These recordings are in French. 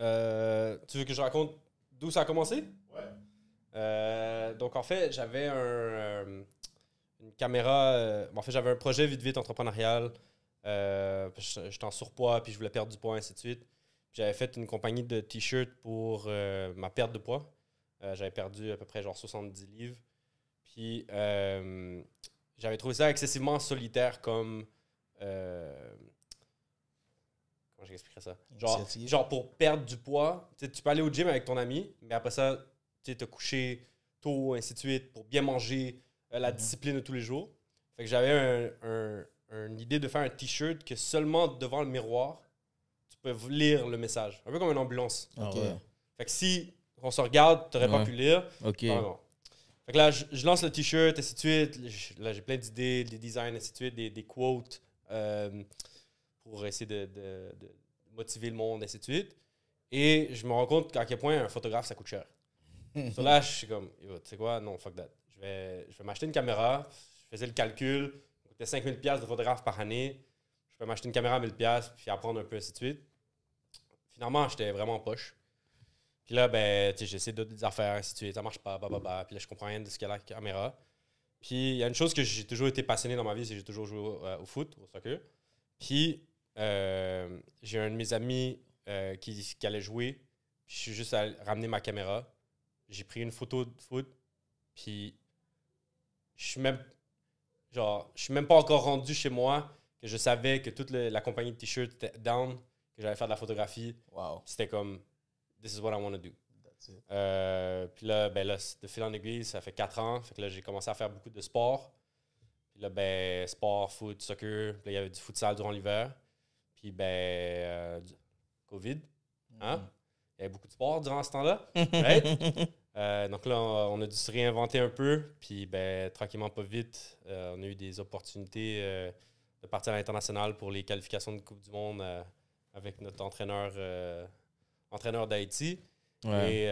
Euh, tu veux que je raconte d'où ça a commencé? Ouais. Euh, donc, en fait, j'avais un, euh, une caméra. en fait, j'avais un projet vite-vite entrepreneurial. J'étais en surpoids, puis je voulais perdre du poids, ainsi de suite. J'avais fait une compagnie de t-shirts pour ma perte de poids. j'avais perdu à peu près genre 70 livres. Puis j'avais trouvé ça excessivement solitaire comme j'expliquerai ça. Genre, pour perdre du poids, tu peux aller au gym avec ton ami, mais après ça, tu te coucher tôt, ainsi de suite, pour bien manger, euh, la mhm. discipline de tous les jours. Fait que j'avais un, une idée de faire un t-shirt que seulement devant le miroir, tu peux lire le message. Un peu comme une ambulance. Ah fait que si on se regarde, tu n'aurais pas pu lire. OK. Ah là, je, lance le t-shirt, ainsi de suite. là, j'ai plein d'idées, des designs, ainsi de suite, des, quotes. Euh, pour essayer de, motiver le monde, ainsi de suite. Et je me rends compte à quel point un photographe, ça coûte cher. là, je suis comme, tu sais quoi, non, fuck that. Je vais, je vais m'acheter une caméra. Je faisais le calcul. C'était 000 5000 de photographe par année. Je vais m'acheter une caméra à 1000 puis apprendre un peu, ainsi de suite. Finalement, j'étais vraiment en poche. Puis là, ben, j'essaie d'autres affaires, ainsi de suite. Ça marche pas, bah, bah, bah. Puis là, je comprends rien de ce qu'est la caméra. Puis il y a une chose que j'ai toujours été passionné dans ma vie, c'est que j'ai toujours joué au, euh, au, foot, au soccer. Puis euh, j'ai un de mes amis euh, qui, allait jouer. Je suis juste à ramener ma caméra. J'ai pris une photo de foot. Puis je suis même suis même pas encore rendu chez moi que je savais que toute la compagnie de t-shirts était down, que j'allais faire de la photographie. C'était comme this is what I want to do. Euh, puis là, ben là, de fil en aiguille, ça fait 4 ans. Fait que là, j'ai commencé à faire beaucoup de sport. Puis là, ben, sport, foot, soccer. il y avait du futsal durant l'hiver. Puis, ben, euh, COVID, hein? Mm-hmm. Il y avait beaucoup de sport durant ce temps-là. Euh, donc là, on a dû se réinventer un peu. Puis, ben, tranquillement, pas vite, euh, on a eu des opportunités de partir à l'international pour les qualifications de Coupe du Monde avec notre entraîneur, entraîneur d'Haïti. Et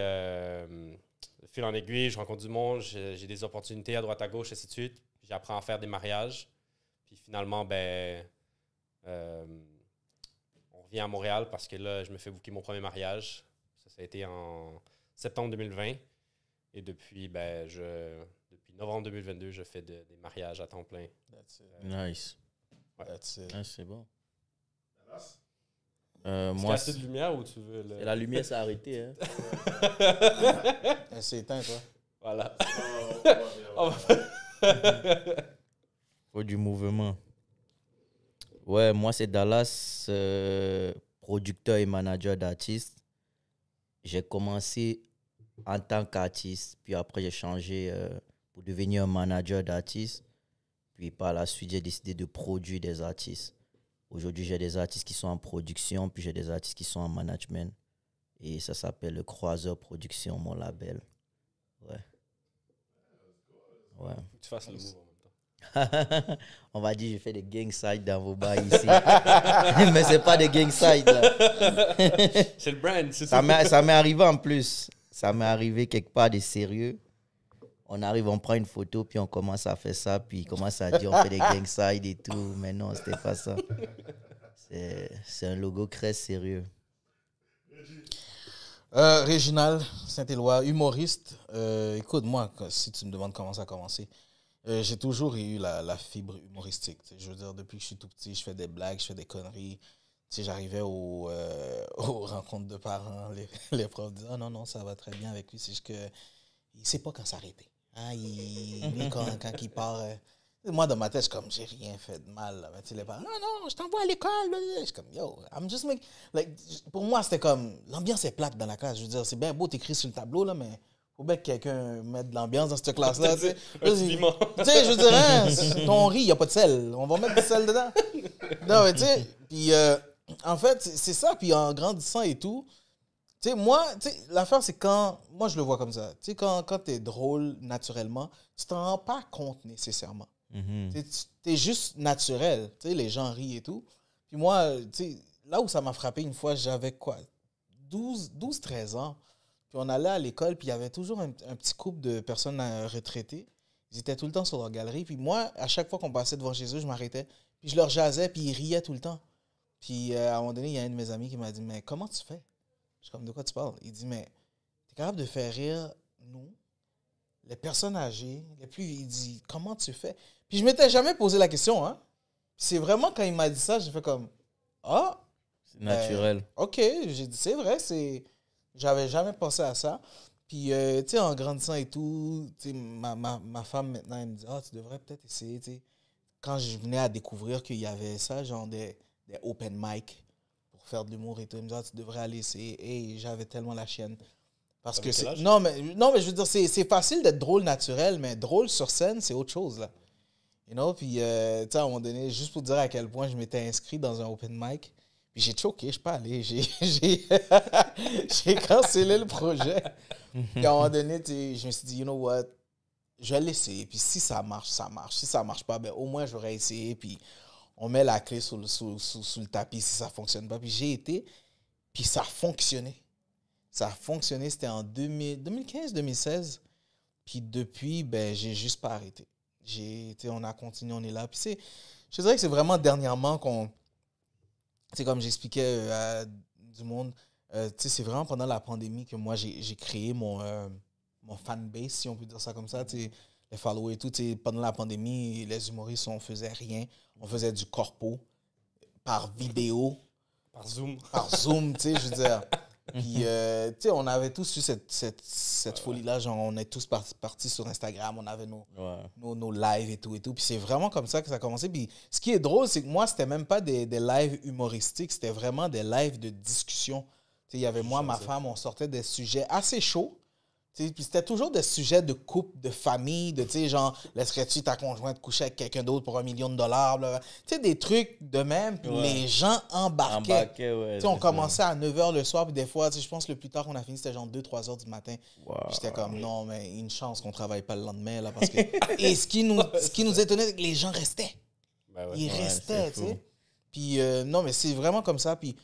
fil en aiguille, je rencontre du monde, j'ai des opportunités à droite à gauche, ainsi de suite. J'apprends à faire des mariages. Puis finalement, ben, à Montréal parce que là, je me fais bouquer mon premier mariage. Ça, ça a été en septembre 2020. Et depuis, ben, je, depuis novembre 2022, je fais des mariages à temps plein. nice. c'est bon. Euh, moi, assez de lumière ou tu veux La lumière s'est arrêtée. Hein? Elle eh, s'est toi. Voilà. Oh, Faut du mouvement. Ouais, moi, c'est Dallas, euh, producteur et manager d'artistes. J'ai commencé en tant qu'artiste, puis après, j'ai changé euh, pour devenir manager d'artistes. Puis par la suite, j'ai décidé de produire des artistes. Aujourd'hui, j'ai des artistes qui sont en production, puis j'ai des artistes qui sont en management. Et ça s'appelle le Croiseur Production, mon label. Ouais. Ouais. tu fasses le hein. On va dire, je fais des gang dans vos bars ici. Mais c'est pas des gang c'est le brand. Ça m'est arrivé en plus. Ça m'est arrivé quelque part de sérieux. On arrive, on prend une photo, puis on commence à faire ça, puis il commence à dire on fait des gang et tout. Mais non, c'était pas ça. C'est un logo très sérieux. Euh, Réginal Saint-Éloi, humoriste. Euh, écoute, moi, si tu me demandes comment ça a commencé, euh, j'ai toujours eu la, fibre humoristique. Je veux dire, depuis que je suis tout petit, je fais des blagues, je fais des conneries. Si J'arrivais euh, aux rencontres de parents, les, les profs disaient oh, non, non, ça va très bien avec lui, c'est juste que il sait pas quand s'arrêter. Hein? Il, quand, quand il part. Euh, moi, dans ma tête, je comme, j'ai rien fait de mal. les parents, non, non, je t'envoie à l'école. Je comme, yo, I'm just pour moi, c'était comme, l'ambiance est plate dans la classe. Je veux dire, c'est bien beau, écris sur le tableau, là, mais faut bien quelqu'un mette de l'ambiance dans cette classe-là. tu sais, je veux dire, hein, ton riz, il n'y a pas de sel. On va mettre du sel dedans. Non, mais tu sais, puis euh, en fait, c'est ça. Puis en grandissant et tout, tu sais, moi, tu l'affaire, c'est quand. Moi, je le vois comme ça. Tu sais, quand, quand es drôle naturellement, tu t'en rends pas compte nécessairement. Mm-hmm. Tu es juste naturel. Tu sais, les gens rient et tout. Puis moi, tu là où ça m'a frappé une fois, j'avais quoi 12, 12, 13 ans. Puis on allait à l'école, puis il y avait toujours un, petit couple de personnes euh, retraitées. Ils étaient tout le temps sur leur galerie. Puis moi, à chaque fois qu'on passait devant Jésus, je m'arrêtais. Puis je leur jasais, puis ils riaient tout le temps. Puis euh, à un moment donné, il y a un de mes amis qui m'a dit Mais comment tu fais Je suis comme De quoi tu parles Il dit Mais es capable de faire rire nous, les personnes âgées, les plus. Il dit Comment tu fais Puis je m'étais jamais posé la question, hein. C'est vraiment quand il m'a dit ça, j'ai fait comme Ah oh, C'est naturel. Ben, ok, j'ai dit C'est vrai, c'est. J'avais jamais pensé à ça. Puis, euh, tu sais, en grandissant et tout, ma, ma, ma, femme maintenant, elle me dit, ah, oh, tu devrais peut-être essayer, sais. » Quand je venais à découvrir qu'il y avait ça, genre des, des, open mic pour faire de l'humour et tout, elle me dit, ah, tu devrais aller essayer. Et j'avais tellement la chienne. Parce que non mais, non, mais je veux dire, c'est facile d'être drôle naturel, mais drôle sur scène, c'est autre chose, là. You know? Puis, euh, tu sais, à un moment donné, juste pour dire à quel point je m'étais inscrit dans un open mic, puis j'ai choqué, je suis pas allé. J'ai cancellé le projet. Puis à un moment donné, je me suis dit, you know what, je vais l'essayer. Puis si ça marche, ça marche. Si ça marche pas, ben au moins j'aurais essayé. Puis on met la clé sous le, sous, sous, le tapis si ça fonctionne pas. Puis j'ai été, puis ça a fonctionné. Ça a fonctionné, c'était en 2015-2016. Puis depuis, ben, j'ai juste pas arrêté. J'ai, on a continué, on est là. Puis je dirais que c'est vraiment dernièrement qu'on comme j'expliquais euh, à du monde, euh, c'est vraiment pendant la pandémie que moi, j'ai créé mon, euh, mon fanbase, si on peut dire ça comme ça. les followers et tout. Pendant la pandémie, les humoristes, on faisait rien. On faisait du corpo par vidéo. Par Zoom. Par Zoom, tu sais, je veux dire. Puis, mhm. euh, tu sais, on avait tous eu cette, cette, folie-là. Genre, on est tous partis sur Instagram, on avait nos, nos, lives et tout et tout. Puis c'est vraiment comme ça que ça a commencé. Puis ce qui est drôle, c'est que moi, c'était même pas des, lives humoristiques, c'était vraiment des lives de discussion. Tu sais, il y avait moi, ma femme, on sortait des sujets assez chauds. Puis c'était toujours des sujets de couple, de famille, de, tu sais, genre, laisserais-tu ta conjointe coucher avec quelqu'un d'autre pour un million de dollars, Tu sais, des trucs de même, puis les gens embarquaient. on commençait à 9 h le soir, puis des fois, je pense le plus tard qu'on a fini, c'était genre 2-3 h du matin. J'étais comme, non, mais une chance qu'on travaille pas le lendemain, là, parce que... Et ce qui nous, qui nous étonnait, c'est que les gens restaient. Ben Ils restaient, tu sais. Puis, euh, non, mais c'est vraiment comme ça. Puis,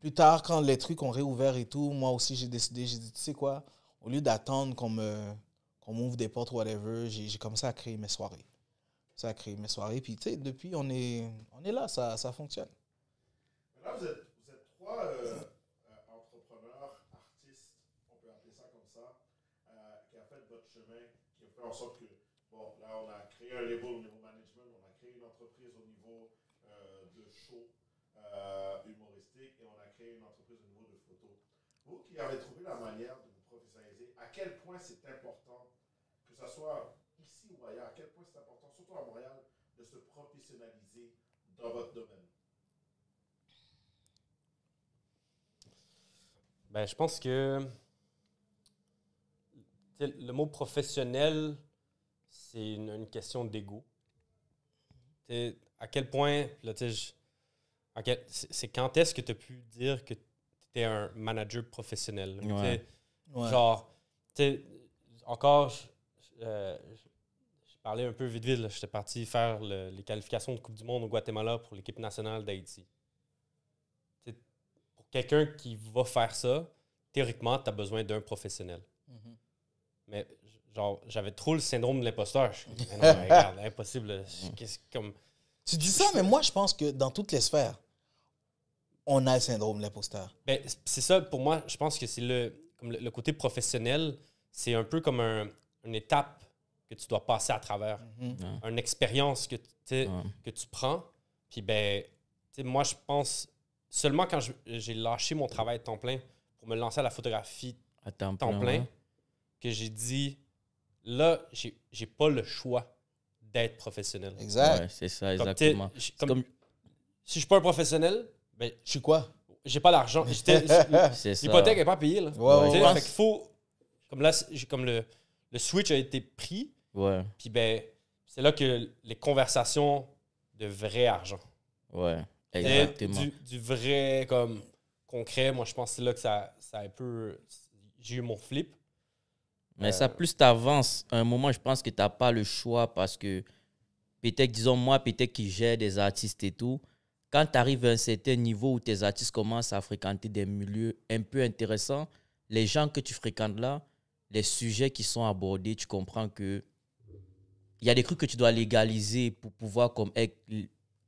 plus tard, quand les trucs ont réouvert et tout, moi aussi, j'ai décidé, j'ai dit, tu sais quoi au lieu d'attendre qu'on me qu'on m'ouvre des portes, whatever, j'ai commencé à créer mes soirées. Ça a créé mes soirées. Puis, tu sais, depuis, on est, on est là, ça, ça fonctionne. Là, vous êtes, vous êtes trois euh, euh, entrepreneurs, artistes, on peut appeler ça comme ça, euh, qui a fait votre chemin, qui a fait en sorte que, bon, là, on a créé un label au niveau management, on a créé une entreprise au niveau euh, de show euh, humoristique et on a créé une entreprise au niveau de photo. Vous qui avez trouvé quel point c'est important, que ce soit ici ou ailleurs, à quel point c'est important, surtout à Montréal, de se professionnaliser dans votre domaine? Ben, je pense que le mot professionnel, c'est une, question d'ego. À quel point, c'est quand est-ce que tu as pu dire que tu étais un manager professionnel? Genre, sais, encore, je, parlé euh, parlais un peu vite vite. J'étais parti faire les qualifications de Coupe du Monde au Guatemala pour l'équipe nationale d'Haïti. Pour quelqu'un qui va faire ça, théoriquement, tu as besoin d'un professionnel. Mhm. Mais genre, j'avais trop le syndrome de l'imposteur. Je me non, regarde, impossible. Mhm. comme... Tu dis ça, mais moi, je pense que dans toutes les sphères, on a le syndrome de l'imposteur. Ben, c'est ça, pour moi, je pense que c'est le le, côté professionnel, c'est un peu comme une étape que tu dois passer à travers, mm-hmm. une expérience que, que tu prends. Puis ben, moi, je pense seulement quand j'ai lâché mon travail de temps plein pour me lancer à la photographie à temps, plein, que j'ai dit là, j'ai pas le choix d'être professionnel. Exact. c'est ça, exactement. si je suis pas un professionnel, ben, je suis quoi? j'ai pas l'argent. L'hypothèque n'est pas payée. Là. faut. Comme le, switch a été pris. Puis ben, c'est là que les conversations de vrai argent. Ouais. Exactement. Du, vrai comme concret, moi je pense que c'est là que ça, ça a un peu. J'ai eu mon flip. Mais ça, euh, plus t'avances, à un moment, je pense que t'as pas le choix parce que peut-être, disons, moi, peut-être qui gère des artistes et tout, quand tu arrives à un certain niveau où tes artistes commencent à fréquenter des milieux un peu intéressants, les gens que tu fréquentes là, les sujets qui sont abordés, tu comprends que il y a des trucs que tu dois légaliser pour pouvoir comme être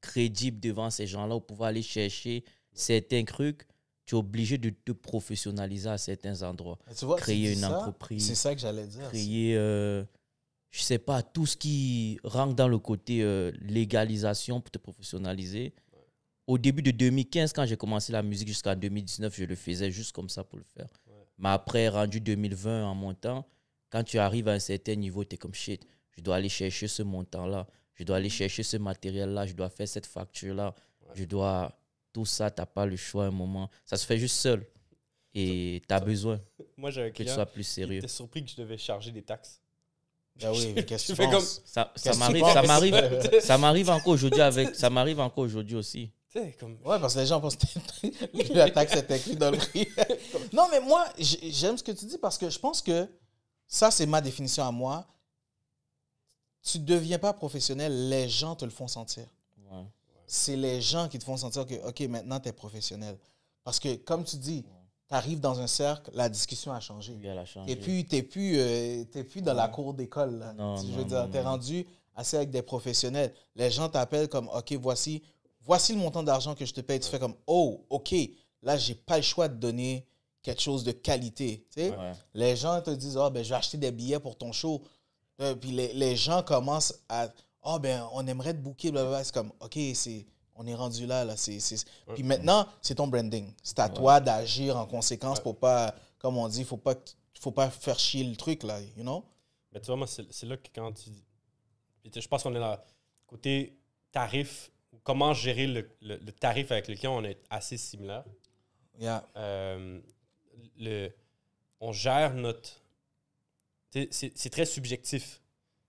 crédible devant ces gens-là, ou pouvoir aller chercher certains trucs. Tu es obligé de te professionnaliser à certains endroits. créer une entreprise. C'est ça que j'allais dire. Créer, euh, je sais pas, tout ce qui rentre dans le côté euh, légalisation pour te professionnaliser au début de 2015, quand j'ai commencé la musique jusqu'en 2019, je le faisais juste comme ça pour le faire. Mais après, rendu 2020 en montant, quand tu arrives à un certain niveau, tu es comme shit, je dois aller chercher ce montant-là, je dois aller chercher ce matériel-là, je dois faire cette facture-là, je dois. Tout ça, tu pas le choix à un moment. Ça se fait juste seul. Et tu as besoin Moi, j'avais que tu sois plus sérieux. Tu surpris que je devais charger des taxes. Ben oui, mais qu'est-ce que tu ça m'arrive encore aujourd'hui avec... Ça m'arrive encore aujourd'hui aussi. Ouais, parce que les gens pensent que la taxe dans le non, mais moi, j'aime ce que tu dis parce que je pense que ça, c'est ma définition à moi. Tu ne deviens pas professionnel, les gens te le font sentir. C'est les gens qui te font sentir que, OK, maintenant, tu es professionnel. Parce que, comme tu dis, tu arrives dans un cercle, la discussion a changé. Et puis, tu n'es plus, es euh, plus dans la cour d'école. Tu es rendu assez avec des professionnels. Les gens t'appellent comme, OK, voici voici le montant d'argent que je te paye. Tu fais comme, oh, OK, là, j'ai pas le choix de donner quelque chose de qualité. Tu Les gens te disent, oh, ben, je vais acheter des billets pour ton show. Euh, puis les, gens commencent à, oh, ben, on aimerait te booker. Blablabla. C'est comme, OK, c'est. On est rendu là, là. C'est, Puis maintenant, c'est ton branding. C'est à toi d'agir en conséquence pour pas, comme on dit, faut pas, faut pas faire chier le truc, là, you know? Mais tu vois, moi, c'est, là que quand tu. je pense qu'on est là. Côté tarif, comment gérer le, tarif avec le on est assez similaire. Yeah. Euh, le, on gère notre. C'est très subjectif.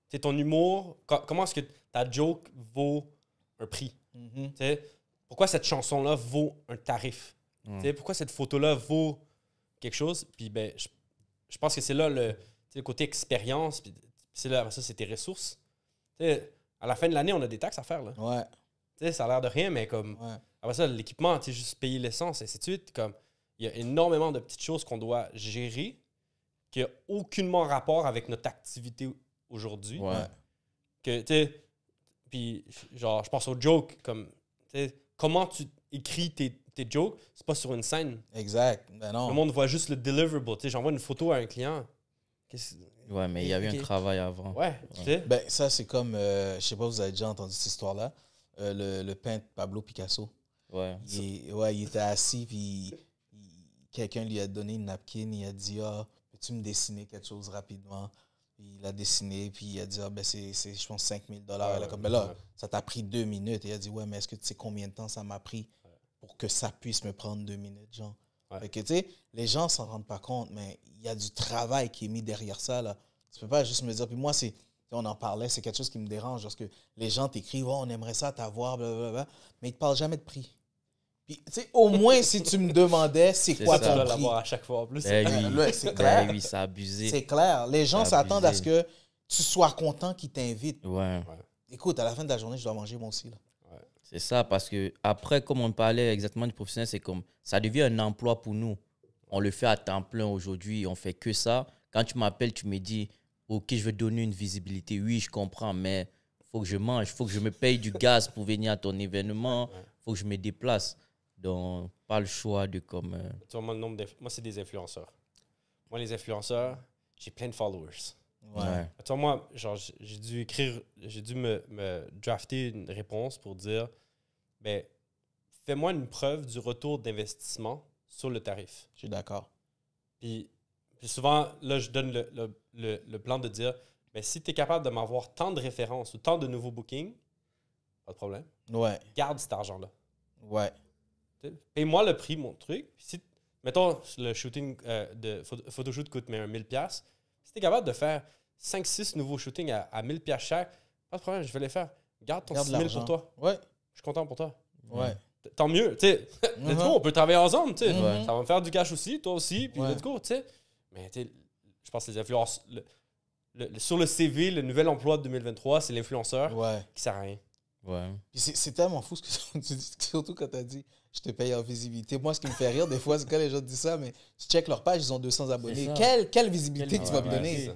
c'est ton humour, comment est-ce que ta joke vaut un prix? Mm-hmm. Pourquoi cette chanson-là vaut un tarif? Mm. sais, Pourquoi cette photo-là vaut quelque chose? Puis ben, je, pense que c'est là le, côté expérience, puis c'est là, ça, c'est tes ressources. à la fin de l'année, on a des taxes à faire. Là. Ouais ça a l'air de rien, mais comme. Après ça, l'équipement, tu sais, juste payer l'essence, et ainsi de suite. Comme, il y a énormément de petites choses qu'on doit gérer qui n'ont aucunement rapport avec notre activité aujourd'hui. Ouais. Que, tu puis genre, je pense aux jokes, comme, comment tu écris tes, tes jokes, c'est pas sur une scène. Exact. Ben non. Le monde voit juste le deliverable. Tu j'envoie une photo à un client. Ouais, mais il y avait eu un travail avant. Ouais. Ben, ça, c'est comme, euh, je sais pas, vous avez déjà entendu cette histoire-là. Euh, le, le, peintre Pablo Picasso. Ouais. Il, ouais, il était assis, puis quelqu'un lui a donné une napkin, il a dit Ah, peux-tu me dessiner quelque chose rapidement il a dessiné, puis il a dit, ah, ben c'est, je pense, 5 000 dollars. Ouais, comme, ben là, ça t'a pris deux minutes. Et il a dit, ouais, mais est-ce que tu sais combien de temps ça m'a pris pour que ça puisse me prendre deux minutes, genre? que, tu sais, les gens s'en rendent pas compte, mais il y a du travail qui est mis derrière ça, là. Tu peux pas juste me dire, puis moi, c'est, on en parlait, c'est quelque chose qui me dérange parce les gens t'écrivent oh, on aimerait ça t'avoir, blablabla, mais ils te parlent jamais de prix. Puis, au moins, si tu me demandais c'est quoi ton prix. à chaque fois en plus. Ben c'est clair. Ben c'est clair. Les gens s'attendent à ce que tu sois content qu'ils t'invitent. Ouais. Écoute, à la fin de la journée, je dois manger moi aussi. C'est ça, parce que après, comme on parlait exactement du professionnel, c'est comme ça devient un emploi pour nous. On le fait à temps plein aujourd'hui, on fait que ça. Quand tu m'appelles, tu me dis ok, je vais donner une visibilité. Oui, je comprends, mais faut que je mange, faut que je me paye du gaz pour venir à ton événement, faut que je me déplace. Donc, pas le choix de comme. Euh, moi, c'est des influenceurs. Moi, les influenceurs, j'ai plein de followers. Ouais. Attends, moi, genre, j'ai dû écrire, j'ai dû me, me, drafter une réponse pour dire mais ben, fais-moi une preuve du retour d'investissement sur le tarif. Je suis d'accord. Puis souvent, là, je donne le, plan de dire mais ben, si tu es capable de m'avoir tant de références ou tant de nouveaux bookings, pas de problème. Ouais. Garde cet argent-là. Ouais. et moi le prix, mon truc. Si, mettons, le shooting euh, de de shoot coûte mais 1000$. Si tu es capable de faire 5-6 nouveaux shootings à, 1000$ chaque, pas de problème, je vais les faire. Garde ton Garde 6000$ pour toi. Ouais. Je suis content pour toi. Ouais. Tant mieux. Tu sais, uh-huh. on peut travailler ensemble. tu sais. Mm-hmm. Ça va me faire du cash aussi, toi aussi, puis ouais. let's Tu sais. Mais tu sais, je pense que les influenceurs. sur le CV, le nouvel emploi de 2023, c'est l'influenceur ouais. qui sert à rien. c'est tellement fou ce que tu dis, surtout quand tu as dit je te paye en visibilité. Moi, ce qui me fait rire des fois, c'est quand les gens disent ça, mais tu check leur page, ils ont 200 abonnés. Quelle, quelle visibilité tu vas me donner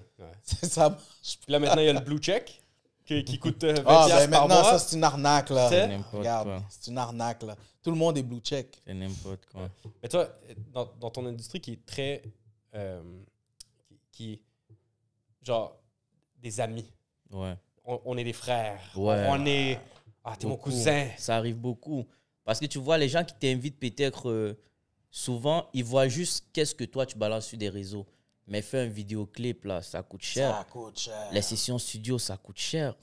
ça. là, maintenant, il y a le Blue Check qui, coûte 20 euh, ah, ben, par maintenant, ça, c'est une arnaque. là. Regarde, c'est une arnaque. là. Tout le monde est Blue Check. C'est n'importe quoi. Mais toi, dans, dans ton industrie qui est très euh, qui, genre, des amis. Ouais. On, est des frères. Ouais. On est. Ah, t'es mon cousin. Ça arrive beaucoup. Parce que tu vois, les gens qui t'invitent peut-être euh, souvent, ils voient juste qu'est-ce que toi tu balances sur des réseaux. Mais faire un vidéoclip, là, ça coûte cher. Ça coûte cher. Les sessions studio, ça coûte cher.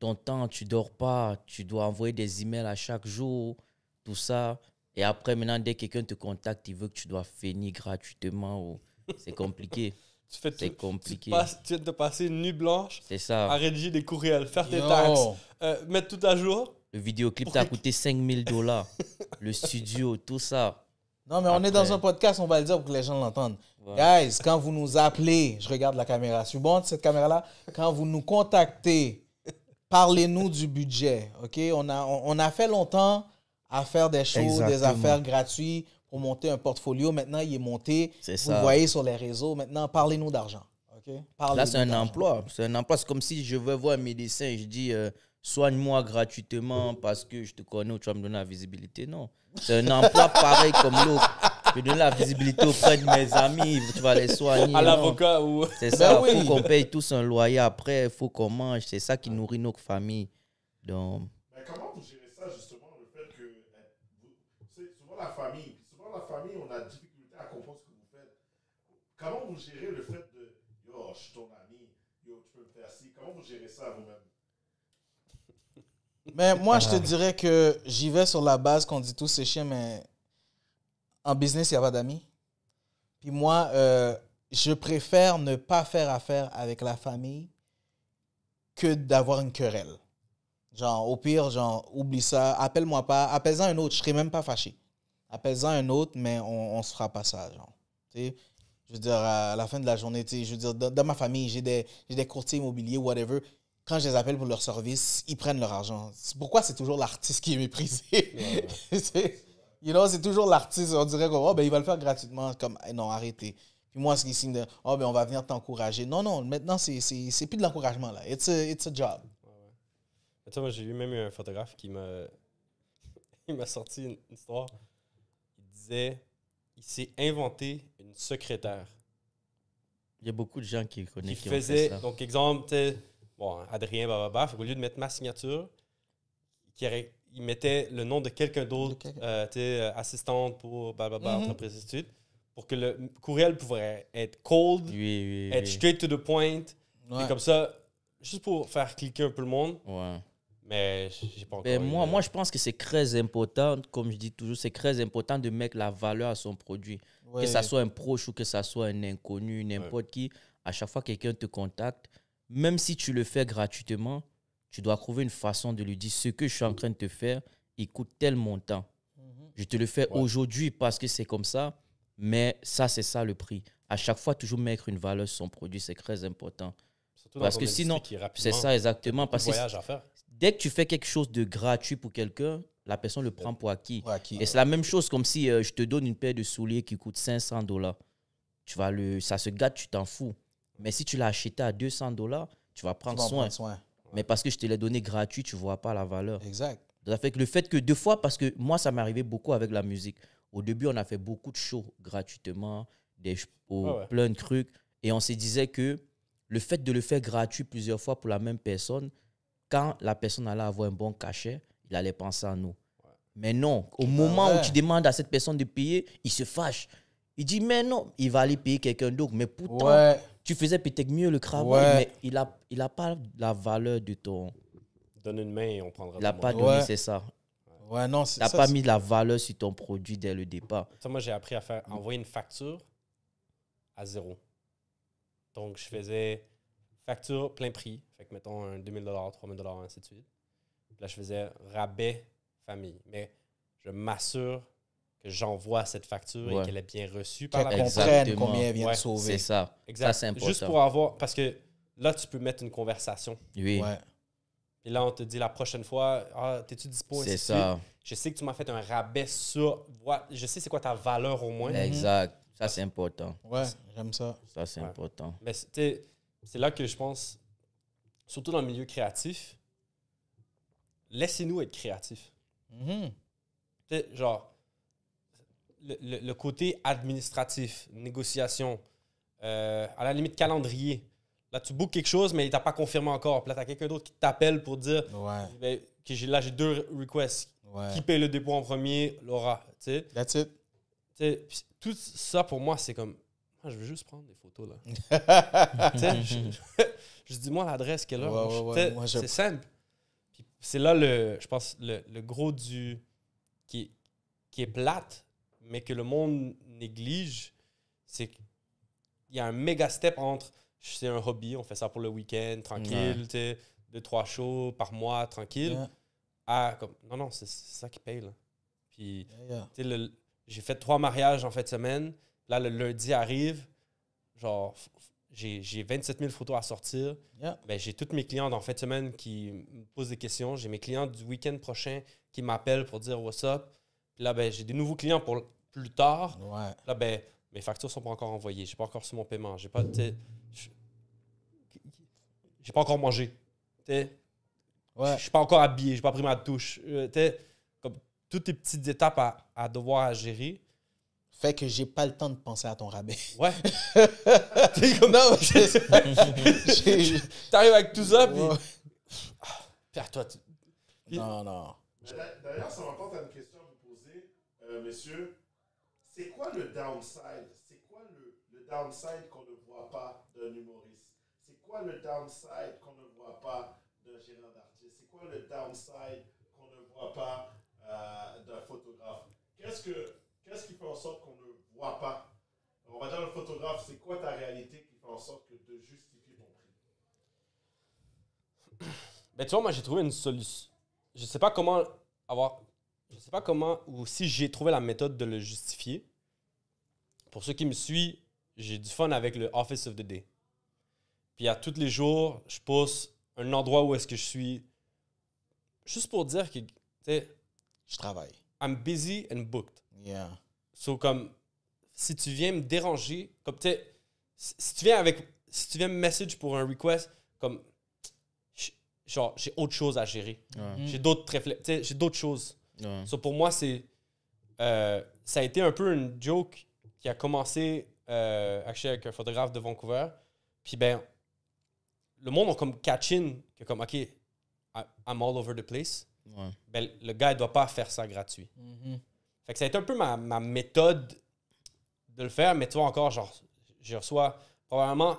Ton temps, tu dors pas, tu dois envoyer des emails à chaque jour, tout ça. Et après, maintenant, dès que quelqu'un te contacte, il veut que tu dois finir gratuitement. Ou... C'est compliqué. tu fais C'est compliqué. Tu, passes, viens de passer une nuit blanche ça. à rédiger des courriels, faire tes taxes, euh, mettre tout à jour. Le vidéoclip t'a coûté 5000 dollars. le studio, tout ça. Non, mais on est dans un podcast, on va le dire pour que les gens l'entendent. Guys, quand vous nous appelez, je regarde la caméra, c'est bon cette caméra-là. Quand vous nous contactez, parlez-nous du budget, OK? On a, on a fait longtemps à faire des choses, des affaires gratuites pour monter un portfolio. Maintenant, il est monté. vous voyez sur les réseaux. Maintenant, parlez-nous d'argent. Ok. Là, c'est un emploi. C'est un emploi. C'est comme si je veux voir un médecin et je dis euh, soigne-moi gratuitement parce que je te connais ou tu vas me donner la visibilité. Non. C'est un emploi pareil comme l'autre. Je donne la visibilité auprès de mes amis, tu vas les soigner. À l'avocat ou. C'est ben ça, oui. faut qu'on paye tous un loyer après, il faut qu'on mange, c'est ça qui nourrit nos familles. Donc. Mais ben, comment vous gérez Comment vous gérez le fait de Yo, je suis ton ami, yo, tu peux me faire ci Comment vous gérez ça vous-même Mais moi, je te dirais que j'y vais sur la base qu'on dit tous ces chiens, mais en business, il n'y a pas d'amis. Puis moi, euh, je préfère ne pas faire affaire avec la famille que d'avoir une querelle. Genre, au pire, genre, oublie ça, appelle-moi pas, appelle-en un autre, je serai même pas fâché. Appelle-en un autre, mais on, ne se fera pas ça, genre. sais... Je veux dire, à la fin de la journée, je veux dire, dans, ma famille, j'ai des, des courtiers immobiliers, whatever quand je les appelle pour leur service, ils prennent leur argent. Pourquoi c'est toujours l'artiste qui est méprisé? you know, c'est toujours l'artiste. On dirait qu'il oh, ben, va le faire gratuitement. Comme, non, arrêtez. Puis moi, ce qui signe de, oh, ben, on va venir t'encourager. Non, non, maintenant, c'est plus de l'encouragement, là. It's a, it's a job. moi, j'ai eu même un photographe qui m'a sorti une histoire. Il disait, il s'est inventé une secrétaire. Il y a beaucoup de gens qui connaissent. faisait, ça. donc exemple, bon, Adrien Bababa, au lieu de mettre ma signature, qui il mettait le nom de quelqu'un d'autre, euh, euh, assistante pour Bababa, mm entreprise pour que le courriel pouvait être cold, être straight to the point. Et comme ça, juste pour faire cliquer un peu le monde. Ouais. Mais moi, moi, je pense que c'est très important, comme je dis toujours, c'est très important de mettre la valeur à son produit. Que ça soit un proche ou que ça soit un inconnu, n'importe qui, à chaque fois que quelqu'un te contacte, même si tu le fais gratuitement, tu dois trouver une façon de lui dire ce que je suis en train de te faire, il coûte tel montant. Mhm. Je te le fais aujourd'hui parce que c'est comme ça, mais ça, c'est ça le prix. À chaque fois, toujours mettre une valeur sur son produit, c'est très important. parce que sinon, c'est ça exactement. Parce que, à faire dès que tu fais quelque chose de gratuit pour quelqu'un, la personne le prend euh, pour acquis. Et c'est la même chose comme si euh, je te donne une paire de souliers qui coûte 500 dollars. Tu vas le, ça se gâte, tu t'en fous. Mais si tu l'as acheté à 200 dollars, tu vas prendre soin. Mais parce que je te l'ai donné gratuit, tu vois pas la valeur. Exact. Ça fait le fait que deux fois, parce que moi, ça m'arrivait beaucoup avec la musique. Au début, on a fait beaucoup de shows gratuitement, ah plein de trucs. Et on se disait que le fait de le faire gratuit plusieurs fois pour la même personne, quand la personne allait avoir un bon cachet, il allait penser à nous. Mais non, au moment où tu demandes à cette personne de payer, il se fâche. Il dit, mais non, il va aller payer quelqu'un d'autre. Mais pourtant, tu faisais peut-être mieux le crabe. mais il n'a il a pas la valeur de ton. Donne une main et on prendra Il n'a pas donné, c'est ça. Ouais, non, pas mis la valeur sur ton produit dès le départ. moi, j'ai appris à faire envoyer une facture à zéro. Donc, je faisais facture plein prix, que mettons un 2000 3000 ainsi de suite. là, je faisais rabais famille. Mais je m'assure que j'envoie cette facture et qu'elle est bien reçue par la comprenne combien vient sauver. C'est ça. Exact. Ça, important. Juste pour avoir. Parce que là, tu peux mettre une conversation. Oui. Et là, on te dit la prochaine fois, ah, t'es-tu dispo? C'est ça. Je sais que tu m'as fait un rabais sur. Je sais c'est quoi ta valeur au moins. Mhm. Exact. Ça, c'est important. Ouais, j'aime ça. Ça, c'est important. Mais c'est là que je pense surtout dans le milieu créatif, laissez-nous être créatifs. Mhm. Genre, le, côté administratif, négociation, euh, à la limite calendrier. Là, tu bookes quelque chose, mais il t'a pas confirmé encore. Puis là, tu quelqu'un d'autre qui t'appelle pour dire eh ben, que j'ai, là, j'ai deux requests. Qui paye le dépôt en premier Laura. That's it. tout ça, pour moi, c'est comme ah, je veux juste prendre des photos là. je, je, dis moi l'adresse qu'elle a. c'est simple. C'est là le, je pense, le, gros du qui, qui est plate, mais que le monde néglige, c'est qu'il y a un méga step entre c'est un hobby, on fait ça pour le week-end, tranquille, tu deux, trois shows par mois, tranquille. Ah, comme, non, non, c'est ça qui paye. Là. Puis, sais, j'ai fait trois mariages en fin de semaine. Là, le lundi arrive, genre, j'ai 27 000 photos à sortir. Ben, j'ai tous mes clients en fin de semaine qui me posent des questions. J'ai mes clients du week-end prochain qui m'appellent pour dire What's up. là, ben, j'ai des nouveaux clients pour plus tard. Là, ben, mes factures sont pas encore envoyées. J'ai pas encore reçu mon paiement. J'ai pas. J'ai pas encore mangé. Je suis pas encore habillé. J'ai pas pris ma douche. Euh, comme toutes les petites étapes à, à devoir gérer. Fait que j'ai pas le temps de penser à ton rabais. Ouais. T'es comme... T'arrives avec tout ça, puis... Ah, Père, toi, Non, non. D'ailleurs, ça m'apporte à une question à vous poser, euh, monsieur. C'est quoi le downside? C'est quoi le, le downside qu'on ne voit pas d'un humoriste? C'est quoi le downside qu'on ne voit pas d'un gérant d'artiste? C'est quoi le downside qu'on ne voit pas euh, d'un photographe? Qu'est-ce que Qu'est-ce qui fait en sorte qu'on ne voit pas On va dire le photographe, c'est quoi ta réalité qui fait en sorte que de justifier ton prix Ben tu vois, moi j'ai trouvé une solution. Je sais pas comment avoir. Je sais pas comment ou si j'ai trouvé la méthode de le justifier. Pour ceux qui me suivent, j'ai du fun avec le Office of the Day. Puis à tous les jours, je pousse un endroit où est-ce que je suis. Juste pour dire que, tu sais. Je travaille. I'm busy and booked. Yeah. So, comme, si tu viens me déranger, comme, tu si tu viens avec, si tu viens me message pour un request, comme, genre, j'ai autre chose à gérer. Mm. J'ai d'autres j'ai d'autres choses. pour moi, c'est, euh, ça a été un peu une joke qui a commencé, euh, avec un photographe de Vancouver. Puis, ben, le monde a comme catch-in, que comme, OK, I'm all over the place. Ben, le gars, il doit pas faire ça gratuit. Mm-hmm. Fait que ça a été un peu ma, méthode de le faire, mais tu vois encore, genre, je reçois probablement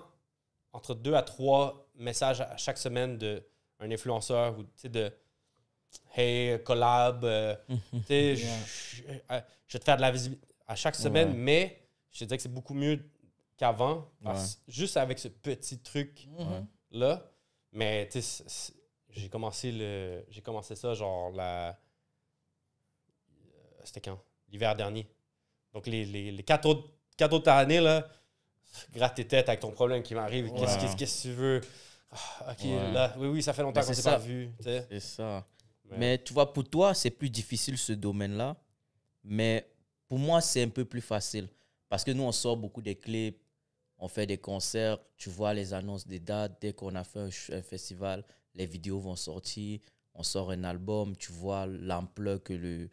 entre deux à trois messages à chaque semaine d'un influenceur ou de Hey, collab, euh, mhm. tu sais, euh, euh, je, vais te faire de la visibilité à chaque semaine, mais je te dirais que c'est beaucoup mieux qu'avant, juste avec ce petit truc-là. Mais tu sais, j'ai commencé, le, commencé ça genre la, c'était quand L'hiver dernier. Donc, les, les, les quatre, autres, quatre, autres, années, là, gratte tes têtes avec ton problème qui m'arrive. Qu'est-ce, que tu veux ah, là, oui, oui, ça fait longtemps que qu'on s'est pas vu. C'est ça. Mais tu vois, pour toi, c'est plus difficile ce domaine-là. Mais pour moi, c'est un peu plus facile. Parce que nous, on sort beaucoup des clips, on fait des concerts, tu vois les annonces des dates. Dès qu'on a fait un festival, les vidéos vont sortir, on sort un album, tu vois l'ampleur que le,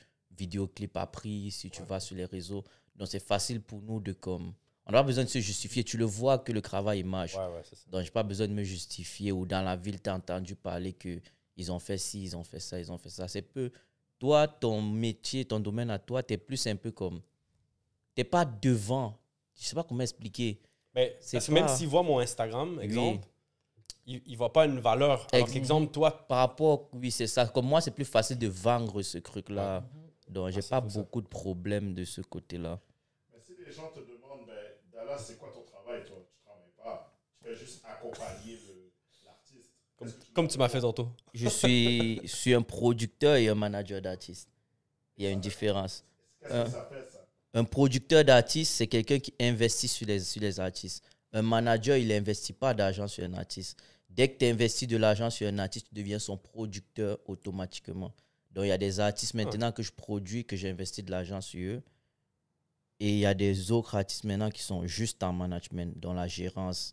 clip a pris, si tu vas sur les réseaux. Donc, c'est facile pour nous de comme. On n'a pas besoin de se justifier. Tu le vois que le travail marche. Donc, je n'ai pas besoin de me justifier. Ou dans la ville, tu as entendu parler que ils ont fait ci, ils ont fait ça, ils ont fait ça. C'est peu. Toi, ton métier, ton domaine à toi, tu es plus un peu comme. Tu n'es pas devant. Je ne sais pas comment expliquer. Mais parce même s'il voit mon Instagram, exemple, il ne voit pas une valeur. exemple, toi. Par rapport, oui, c'est ça. Comme moi, c'est plus facile de vendre ce truc-là. Donc, je ah, j'ai pas beaucoup de problèmes de ce côté-là. Mais si les gens te demandent, ben, Dallas, c'est quoi ton travail, toi Tu travailles pas. Tu fais juste accompagner l'artiste. Comme, comme tu m'as fait tantôt. Je suis, suis un producteur et un manager d'artiste. Il y a une différence. Un, que ça euh, fait, ça? un producteur d'artiste, c'est quelqu'un qui investit sur les, sur les artistes. Un manager, il n'investit pas d'argent sur un artiste. Dès que tu investis de l'argent sur un artiste, tu deviens son producteur automatiquement. Donc, il y a des artistes maintenant que je produis, que j'ai investi de l'argent sur eux. Et il y a des autres artistes maintenant qui sont juste en management, dans la gérance,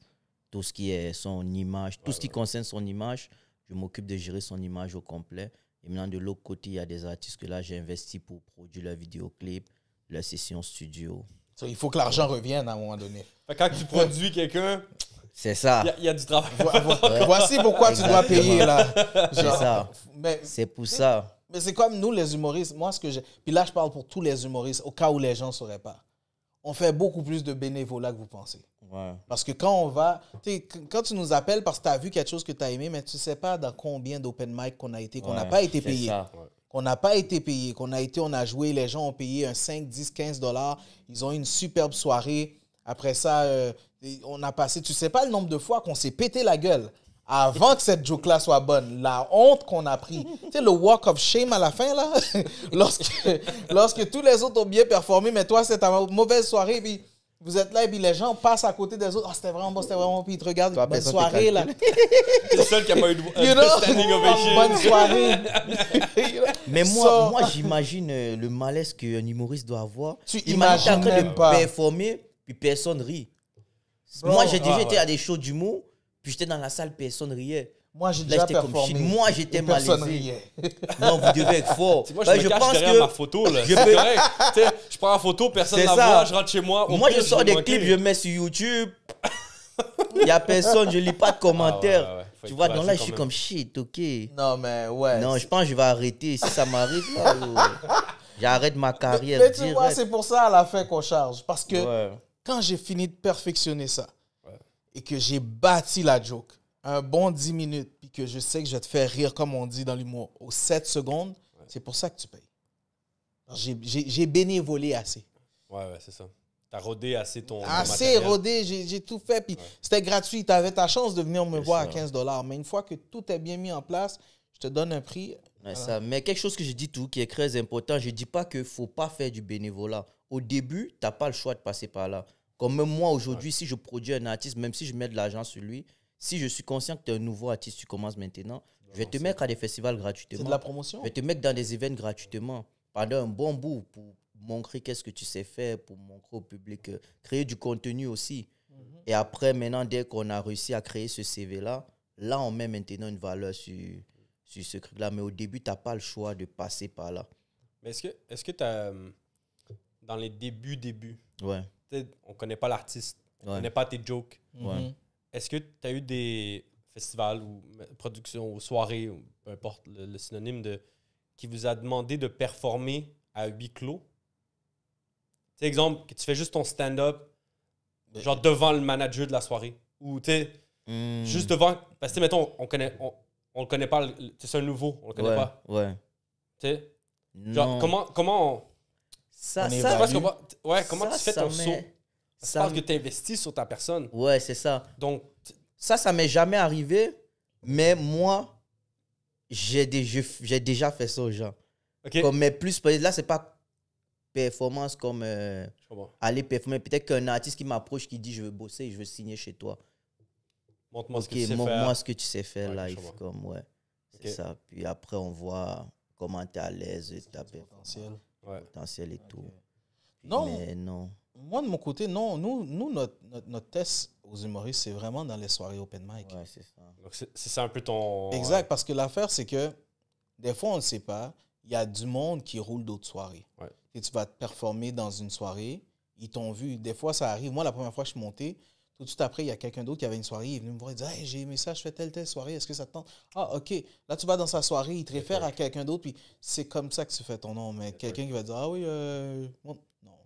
tout ce qui est son image, tout ce qui concerne son image. Je m'occupe de gérer son image au complet. Et maintenant, de l'autre côté, il y a des artistes que là, j'ai investi pour produire leur vidéoclip, leur session studio. il faut que l'argent revienne à un moment donné. Quand tu produis quelqu'un, c'est ça. Il y, a du travail. Voici pourquoi tu dois payer là. C'est ça. C'est pour ça. Mais c'est comme nous, les humoristes. Moi, ce que j'ai. Puis là, je parle pour tous les humoristes, au cas où les gens ne sauraient pas. On fait beaucoup plus de bénévolat que vous pensez. Parce que quand on va. Quand tu nous appelles parce que tu as vu quelque chose que tu as aimé, mais tu ne sais pas dans combien d'open mic qu'on a été, qu'on n'a pas été payé. Qu'on n'a pas été payé, qu'on a été, on a joué, les gens ont payé un 5, 10, 15 dollars. Ils ont eu une superbe soirée. Après ça, euh, on a passé, tu sais pas le nombre de fois qu'on s'est pété la gueule avant que cette joke-là soit bonne, la honte qu'on a pris, tu sais, le walk of shame à la fin, là, lorsque, lorsque tous les autres ont bien performé, mais toi, c'est ta mauvaise soirée, puis vous êtes là, et puis les gens passent à côté des autres. Ah, c'était vraiment bon, c'était vraiment bon, puis ils te regardent. soirée, là. le seul qui a pas eu de standing ovation. Bonne soirée. mais moi, moi j'imagine euh, le malaise qu'un humoriste doit avoir. Tu imagines de performer, puis personne rit. moi, j'ai déjà ah, été à des shows d'humour j'étais dans la salle, personne riait. Moi, j'ai déjà performé. moi, j'étais malaisé. Non, vous devez être fort. je, ben, pense ma photo, Je, prends la photo, personne la voit, je rentre chez moi. Moi, je sors des clips, je mets sur YouTube. Il n'y a personne, je ne lis pas de ah commentaires. Tu vois, donc là, je suis comme shit, ok. Non, mais ouais. Non, je pense que je vais arrêter si ça m'arrive. J'arrête ma carrière. Mais, tu vois, c'est pour ça à la fin qu'on charge. Parce que quand j'ai fini de perfectionner ça, et que j'ai bâti la joke, un bon 10 minutes, puis que je sais que je vais te faire rire, comme on dit dans l'humour, aux 7 secondes, c'est pour ça que tu payes. J'ai bénévolé assez. Ouais, ouais, c'est ça. as rodé assez ton. Assez rodé, j'ai tout fait. Puis c'était gratuit. Tu avais ta chance de venir me voir à 15 dollars. Mais une fois que tout est bien mis en place, je te donne un prix. ça. Mais quelque chose que je dis tout, qui est très important, je dis pas qu'il faut pas faire du bénévolat. Au début, tu n'as pas le choix de passer par là. Comme moi, aujourd'hui, si je produis un artiste, même si je mets de l'argent sur lui, si je suis conscient que tu es un nouveau artiste, tu commences maintenant, je, vais te mettre à des festivals gratuitement. C'est de la promotion. Je vais te mettre dans des événements gratuitement pendant un bon bout pour montrer qu'est-ce que tu sais faire, pour montrer au public, euh, créer du contenu aussi. Mhm. Et après, maintenant, dès qu'on a réussi à créer ce CV-là, là, on met maintenant une valeur sur, sur ce truc-là. Mais au début, tu n'as pas le choix de passer par là. Mais est-ce que tu as, hum, dans les débuts, débuts, ouais on connaît pas l'artiste, on ne connaît pas tes jokes. Mhm. Est-ce que tu as eu des festivals ou productions ou soirées, peu importe le, synonyme, de, qui vous a demandé de performer à huis clos? Tu exemple, que tu fais juste ton stand-up, genre devant le manager de la soirée. Ou, tu sais, hmm. juste devant. Parce que, mettons, on connaît, on, le connaît pas, c'est un nouveau, on le connaît pas. Ouais. Tu sais? comment, comment ça, ça, ouais, comment tu fais ton saut? ça parce que tu investis sur ta personne. Ouais, c'est ça. Donc, ça, ça m'est jamais arrivé, mais moi, j'ai déjà fait ça aux gens. Comme, mais plus, là, c'est pas performance comme euh, aller performer. Peut-être qu'un artiste qui m'approche, qui dit je veux bosser, je veux signer chez toi. Montre-moi sais ce, montre ce que tu sais faire. live. Comme, ouais. C'est ça. Puis après, on voit comment tu es à l'aise et ta ouais. potentiel et tout. Non, mais non. Moi, de mon côté, non. Nous, nous notre, test aux humoristes, c'est vraiment dans les soirées open mic. c'est ça. c'est ça un peu ton. Exact, parce que l'affaire, c'est que des fois, on ne sait pas. Il y a du monde qui roule d'autres soirées. Et tu vas te performer dans une soirée, ils t'ont vu. Des fois, ça arrive. Moi, la première fois je suis monté, tout de suite après, il y a quelqu'un d'autre qui avait une soirée, il est venu me voir, il dit Hey, j'ai aimé ça, je fais telle, telle soirée, est-ce que ça te tente Ah, OK. Là, tu vas dans sa soirée, il te réfère à quelqu'un d'autre, puis c'est comme ça que tu fais ton nom. Mais quelqu'un qui va dire Ah oui, euh, non,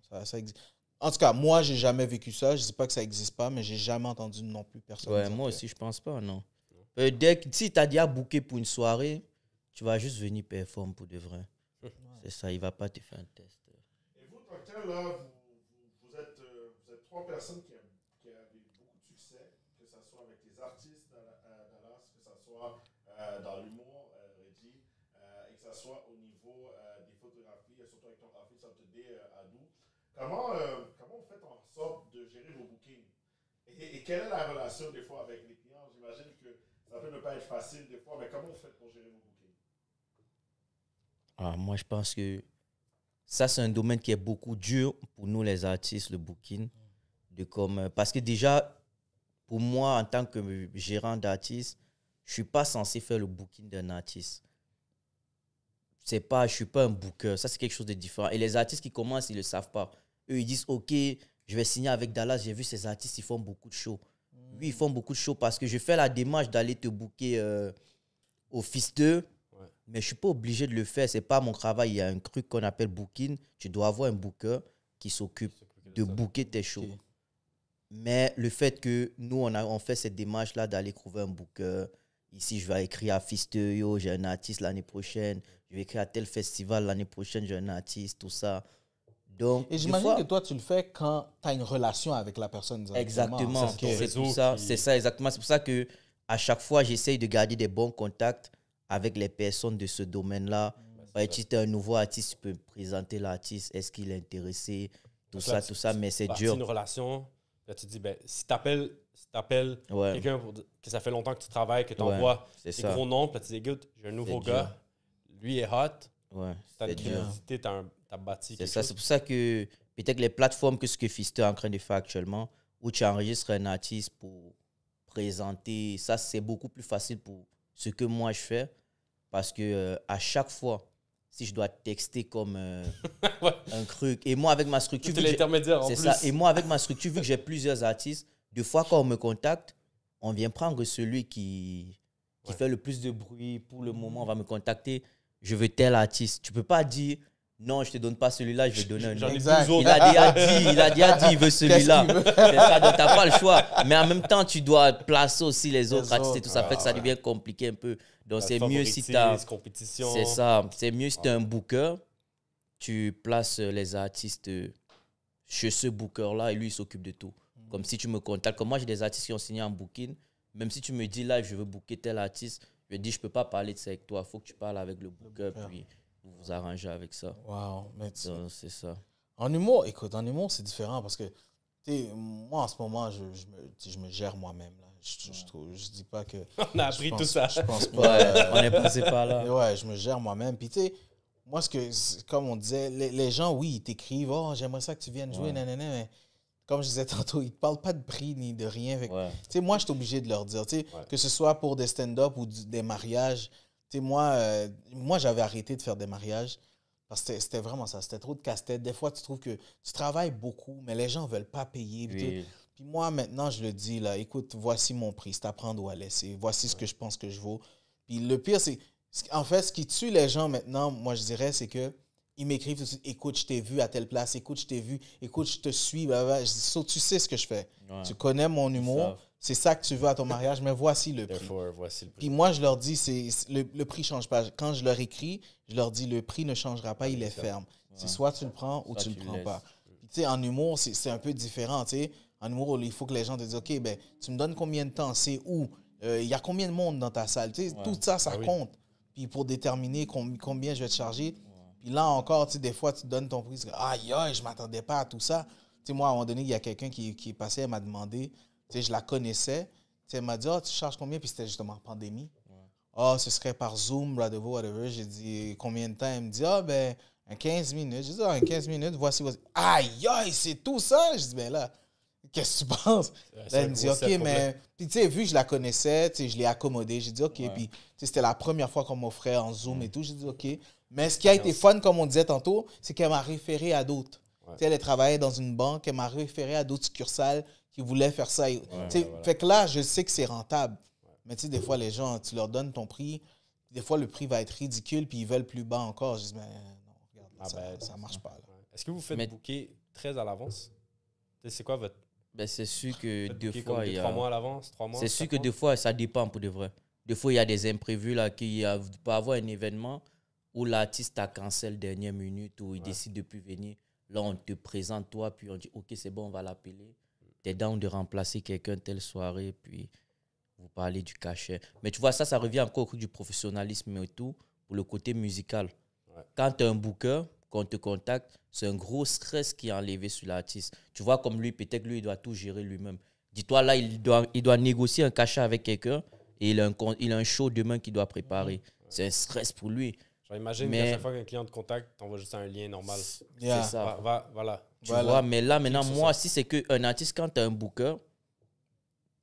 ça, ça existe. En tout cas, moi, j'ai jamais vécu ça. Je dis pas que ça existe pas, mais j'ai jamais entendu non plus personne. Ouais, moi aussi, je pense pas, non. Euh, dès que, si tu as déjà booké pour une soirée, tu vas juste venir performer pour de vrai. C'est ça, il va pas te faire un test. Et vous, docteur, là, vous, vous euh, êtes trois personnes qui dans l'humour, euh, Reggie, euh, et que ce soit au niveau euh, des photographies, surtout avec ton Office ça te Day à nous. Comment, comment vous faites en sorte de gérer vos bookings? Et, quelle est la relation des fois avec les clients? J'imagine que ça peut ne pas être facile des fois, mais comment vous faites pour gérer vos bookings? Ah, moi, je pense que ça, c'est un domaine qui est beaucoup dur pour nous, les artistes, le booking. De comme, parce que déjà, pour moi, en tant que gérant d'artiste, je suis pas censé faire le booking d'un artiste. C'est pas, je suis pas un booker. Ça, c'est quelque chose de différent. Et les artistes qui commencent, ils le savent pas. Eux, ils disent, OK, je vais signer avec Dallas. J'ai vu ces artistes, ils font beaucoup de shows. Oui, hmm. ils font beaucoup de shows parce que je fais la démarche d'aller te booker euh, au fils d'eux. Mais je suis pas obligé de le faire. C'est pas mon travail. Il y a un truc qu'on appelle booking. Tu dois avoir un booker qui s'occupe de booker tes shows. Mais le fait que nous, on, a, on fait cette démarche-là d'aller trouver un booker, Ici, je vais écrire à Fisterio, j'ai un artiste l'année prochaine. Je vais écrire à tel festival l'année prochaine, j'ai un artiste, tout ça. Donc, et j'imagine que toi, tu le fais quand tu as une relation avec la personne. Hein. Exactement. C'est ça, c'est ça, exactement. C'est pour ça que à chaque fois, j'essaye de garder des bons contacts avec les personnes de ce domaine-là. si tu es un nouveau artiste, tu peux présenter l'artiste, est-ce qu'il est intéressé, tout ça, tout ça, mais c'est dur. une relation, là, tu dis, ben, si tu appelles tu t'appelles quelqu'un que ça fait longtemps que tu travailles, que tu envoies gros noms, puis tu dis écoute, j'ai un nouveau gars, lui est hot. Ouais, t'as une curiosité, t'as as bâti. ça, c'est pour ça que peut-être les plateformes que ce que Fister est en train de faire actuellement, où tu enregistres un artiste pour présenter, ça c'est beaucoup plus facile pour ce que moi je fais, parce que euh, à chaque fois, si je dois texter comme euh, un truc. Et moi, avec ma structure. C'est l'intermédiaire, en plus. Ça. Et moi, avec ma structure, vu que j'ai plusieurs artistes, deux fois, quand on me contacte, on vient prendre celui qui, qui fait le plus de bruit. Pour le moment, on va me contacter. Je veux tel artiste. Tu peux pas dire non, je te donne pas celui-là, je vais donner un autre. Il a déjà dit, il a dit, il veut celui-là. C'est tu pas le choix. Mais en même temps, tu dois placer aussi les autres artistes et tout ça. fait que ça ah. devient compliqué un peu. Donc c'est mieux si tu C'est ça. C'est mieux si un booker, tu places les artistes euh, chez ce booker-là et lui, il s'occupe de tout. Comme si tu me contactes, comme moi j'ai des artistes qui ont signé en booking, même si tu me dis là, je veux booker tel artiste, je dis je peux pas parler de ça avec toi, faut que tu parles avec le booker, puis vous vous arrangez avec ça. Wow, mais c'est ça. En humour, écoute, en humour c'est différent parce que moi en ce moment je, je, me, je me, gère moi-même Je, dis pas que. On a appris tout ça. Je pense pas. Euh, on n'est passé là. Ouais, je me gère moi-même. Puis tu sais, moi ce que comme on disait, les, gens oui ils t'écrivent, oh j'aimerais ça que tu viennes jouer, ouais. mais comme je disais tantôt, ils ne parlent pas de prix ni de rien. Tu sais, Moi, je suis obligé de leur dire, que ce soit pour des stand-up ou des mariages. moi, euh, moi j'avais arrêté de faire des mariages parce que c'était vraiment ça, c'était trop de casse-tête. Des fois, tu trouves que tu travailles beaucoup, mais les gens ne veulent pas payer. Puis moi, maintenant, je le dis, là, écoute, voici mon prix, c'est à prendre ou à laisser, voici ce que je pense que je vaux. Puis le pire, c'est, en fait, ce qui tue les gens maintenant, moi, je dirais, c'est que ils m'écrivent tout de suite Écoute, je t'ai vu à telle place, écoute, je t'ai vu, écoute, je te suis. Bah, Tu sais ce que je fais. Tu connais mon humour. C'est ça que tu veux à ton mariage, mais voici le prix. Puis moi, je leur dis c'est le, prix ne change pas. Quand je leur écris, je leur dis Le prix ne changera pas, ah, il est ferme. C'est soit tu le prends ou tu ne le prends pas. sais, en humour, c'est un peu différent. En humour, il faut que les gens te disent OK, ben, tu me donnes combien de temps C'est où euh, Il y a combien de monde dans ta salle Tout ça, ça ah compte. Puis pour déterminer combien je vais te charger, puis là encore, tu des fois, tu donnes ton prix. Aïe, aïe, je m'attendais pas à tout ça. Tu sais, moi, à un moment donné, il y a quelqu'un qui, qui est passé, elle m'a demandé, tu sais, je la connaissais. Tu sais, elle m'a dit, oh, tu charges combien? Puis c'était justement pandémie. oh, ce serait par Zoom, whatever ». vous whatever. J'ai dit, combien de temps? Elle me dit, oh, ben, 15 minutes. J'ai dit, 15 ah, minutes, voici, voici. Aïe, c'est tout ça? Je dis, ben là, qu'est-ce que tu penses? elle me dit, OK, mais. Puis, tu sais, vu que je la connaissais, tu sais, je l'ai accommodée. J'ai dit, OK. Puis, c'était la première fois qu'on m'offrait en Zoom et tout. J'ai dit, OK. Mais ce qui a été fun, comme on disait tantôt, c'est qu'elle m'a référé à d'autres. Elle travaillait dans une banque, elle m'a référé à d'autres succursales qui voulaient faire ça. Ben fait que là, je sais que c'est rentable. Mais tu sais, des fois, les gens, tu leur donnes ton prix, des fois, le prix va être ridicule, puis ils veulent plus bas encore. Je dis, mais non, regarde, ah, ça, ne ben, marche pas. Est-ce que vous faites mais... très à l'avance? C'est quoi votre. Ben, c'est sûr que deux fois. a... Trois mois à l'avance, trois mois. C'est sûr que deux fois, ça dépend pour de vrai. Des fois, il y a des imprévus, là, qui va pas avoir un événement où l'artiste a cancel dernière minute, où il décide de plus venir. Là, on te présente toi, puis on dit, OK, c'est bon, on va l'appeler. T'es down de remplacer quelqu'un telle soirée, puis vous parlez du cachet. Mais tu vois, ça, ça revient encore au coup du professionnalisme et tout, pour le côté musical. Quand tu un booker, qu'on te contacte, c'est un gros stress qui est enlevé sur l'artiste. Tu vois, comme lui, peut-être lui, il doit tout gérer lui-même. Dis-toi, là, il doit, il doit négocier un cachet avec quelqu'un et il a un, il a un show demain qu'il doit préparer. C'est un stress pour lui imagine mais... à chaque fois qu'un client te contacte, t'envoies juste un lien normal. C'est ça. Va, voilà. Tu vois, mais là, maintenant, moi, si c'est qu'un artiste, quand t'as un booker,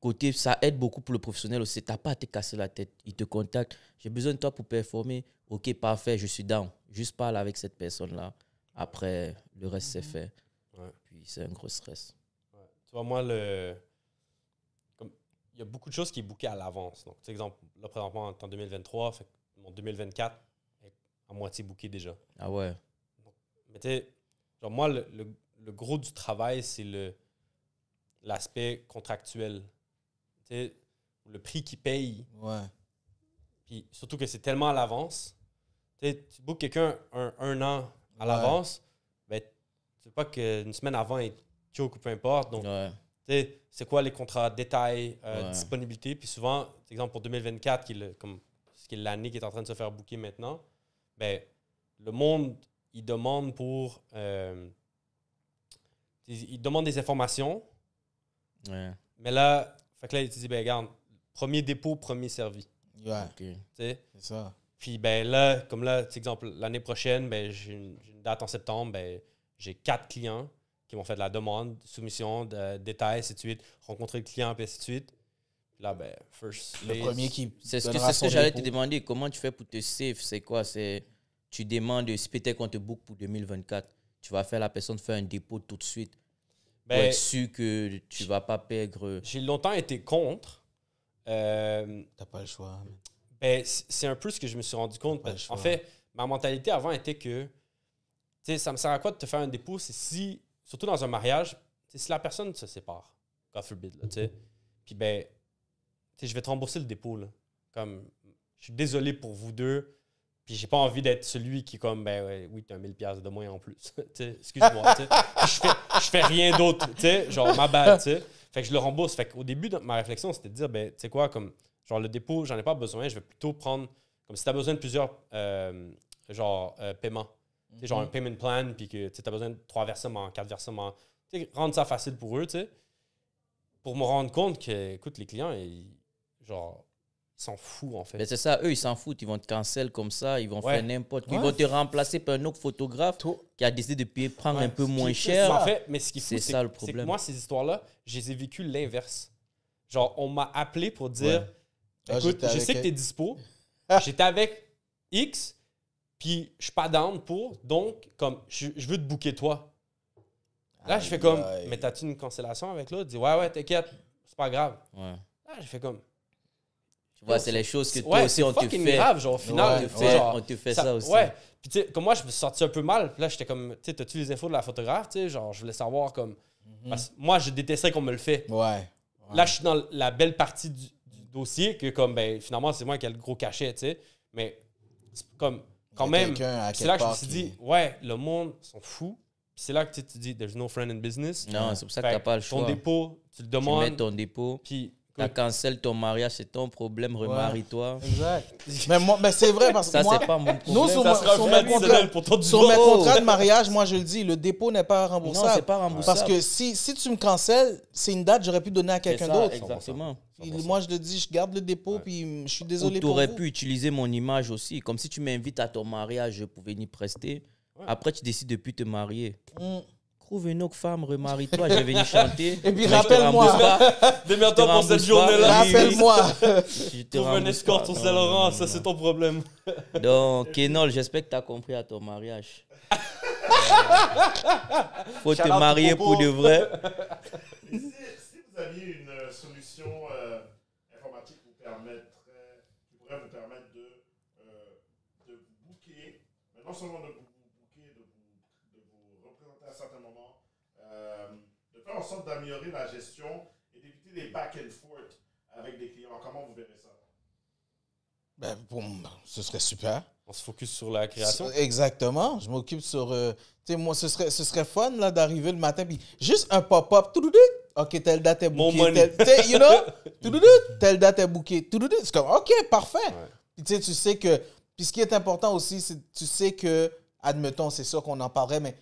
côté, ça aide beaucoup pour le professionnel aussi. T'as pas à te casser la tête. Il te contacte. J'ai besoin de toi pour performer. Ok, parfait, je suis down. Juste parle avec cette personne-là. Après, le reste, c'est mhm. fait. Puis, c'est un gros stress. Ouais. Tu vois, moi, le il y a beaucoup de choses qui est bookées à l'avance. Donc, tu exemple, là, présentement, en 2023, fait, mon 2024, à moitié bouqué déjà. Ah ouais. Mais tu genre moi, le, gros du travail, c'est l'aspect contractuel. Tu le prix qu'ils paye Ouais. Puis surtout que c'est tellement à l'avance. Tu bookes quelqu'un un, an à l'avance, mais ben, tu sais pas qu'une semaine avant, il choke ou peu importe. Donc, ouais. c'est quoi les contrats détails, euh, disponibilité. Puis souvent, exemple pour 2024, qui comme, ce qui est l'année qui est en train de se faire booker maintenant, ben, le monde, il demande pour. Euh, il demande des informations. Mais là, il te dit, ben, regarde, premier dépôt, premier servi. C'est ça. Puis, ben là, comme là, exemple, l'année prochaine, ben, j'ai une, date en septembre, ben, j'ai quatre clients qui m'ont fait de la demande, soumission, de, détails, ainsi de suite, rencontrer le client, puis ainsi de suite. Là, ben, first. Le premier qui. C'est ce que, ce que j'allais te demander. Comment tu fais pour te safe C'est quoi C'est tu demandes, si peut-être qu'on te book pour 2024, tu vas faire la personne faire un dépôt tout de suite. Ben, pour être sûr que tu vas pas perdre. Euh, j'ai longtemps été contre. Euh, T'as pas le choix. Ben, c'est un peu ce que je me suis rendu compte. Ben, en fait, ma mentalité avant était que ça me sert à quoi de te faire un dépôt si, surtout dans un mariage, si la personne se sépare, God forbid, tu sais. Puis ben, je vais te rembourser le dépôt. Là. Comme, je suis désolé pour vous deux. Puis j'ai pas envie d'être celui qui, comme, ben ouais, oui, t'as as 1000$ de moins en plus. Excuse-moi. je, fais, fais rien d'autre. Genre, ma Fait que je le rembourse. Fait qu'au début, ma réflexion, c'était de dire, ben, tu sais quoi, comme, genre, le dépôt, j'en ai pas besoin. Je vais plutôt prendre, comme, si as besoin de plusieurs, euh, genre, euh, paiements. Genre, un mhm. payment plan, puis que as besoin de trois versements, quatre versements. rendre ça facile pour eux, tu sais. Pour me rendre compte que, écoute, les clients, ils genre, s'en fout en fait. Mais c'est ça, eux ils s'en foutent, ils vont te cancel comme ça, ils vont faire n'importe quoi. Ils vont te remplacer par un autre photographe qui a décidé de payer, prendre un peu moins cher. En fait, mais ce qui c'est ça le problème. moi, ces histoires-là, j'ai vécu l'inverse. Genre, on m'a appelé pour dire ah, écoute, je sais que t'es dispo, j'étais avec X, puis je suis pas down pour, donc comme je, veux te bouquer toi. Là, je fais comme, mais t'as-tu une cancellation avec l'autre? dit ouais, ouais, t'inquiète, c'est pas grave. Là, je fais comme, tu vois, c'est les choses que toi aussi, on te fait. grave, genre, au final. on, te fait, ça, aussi. Ouais. Puis, tu sais, comme moi, je me suis sorti un peu mal. là, j'étais comme, tu sais, t'as-tu les infos de la photographe? Tu sais, genre, je voulais savoir, comme. Mhm. Parce que moi, je détestais qu'on me le fait. Ouais. Là, je suis dans la belle partie du, dossier que, comme, ben, finalement, c'est moi qui ai le gros cachet, tu sais. Mais, comme, quand même. C'est là que je me suis dit, ouais, le monde sont fous c'est là que tu te dis, there's no friend in business. Non, c'est pour ça que t'as pas le choix. Ton dépôt, tu le demandes. ton dépôt. Puis tu cancel ton mariage, c'est ton problème, remarie-toi. Exact. mais c'est vrai parce que ça, c'est pas mon problème. Nous sur, mes contrats, de mariage, moi je le dis, le dépôt n'est pas remboursable. Non, c'est pas remboursable. Parce que si, si tu me cancelles, c'est une date que j'aurais pu donner à quelqu'un d'autre. Exactement. moi je le dis, je garde le dépôt, puis je suis désolé tu aurais pu utiliser mon image aussi. Comme si tu m'invites à ton mariage pouvais venir prester. Après, tu décides de plus te marier. Mm trouve une autre femme, remarie-toi, je vais chanter. Et puis rappelle-moi. demain toi pour cette journée-là. Rappelle-moi. Trouve un escorte sur Saint-Laurent, ça c'est ton problème. Donc, Kenol, j'espère que tu as compris à ton mariage. Faut te marier pour de vrai. Si, vous aviez une euh, solution euh, informatique euh, qui vous permettrait, pourrait vous permettre de, euh, non seulement de en sorte d'améliorer la gestion et d'éviter les back and forth avec des clients? Comment vous verrez ça? Ben, ce serait super. On se focus sur la création. Exactement. Je m'occupe sur. Euh, tu sais, moi, ce serait, ce serait fun là, d'arriver le matin, puis juste un pop-up. OK, telle date est bouquée. you know? telle date est bouquée. C'est comme, OK, parfait. tu sais, tu sais que. Puis ce qui est important aussi, c'est tu sais que, admettons, c'est sûr qu'on en parlerait, mais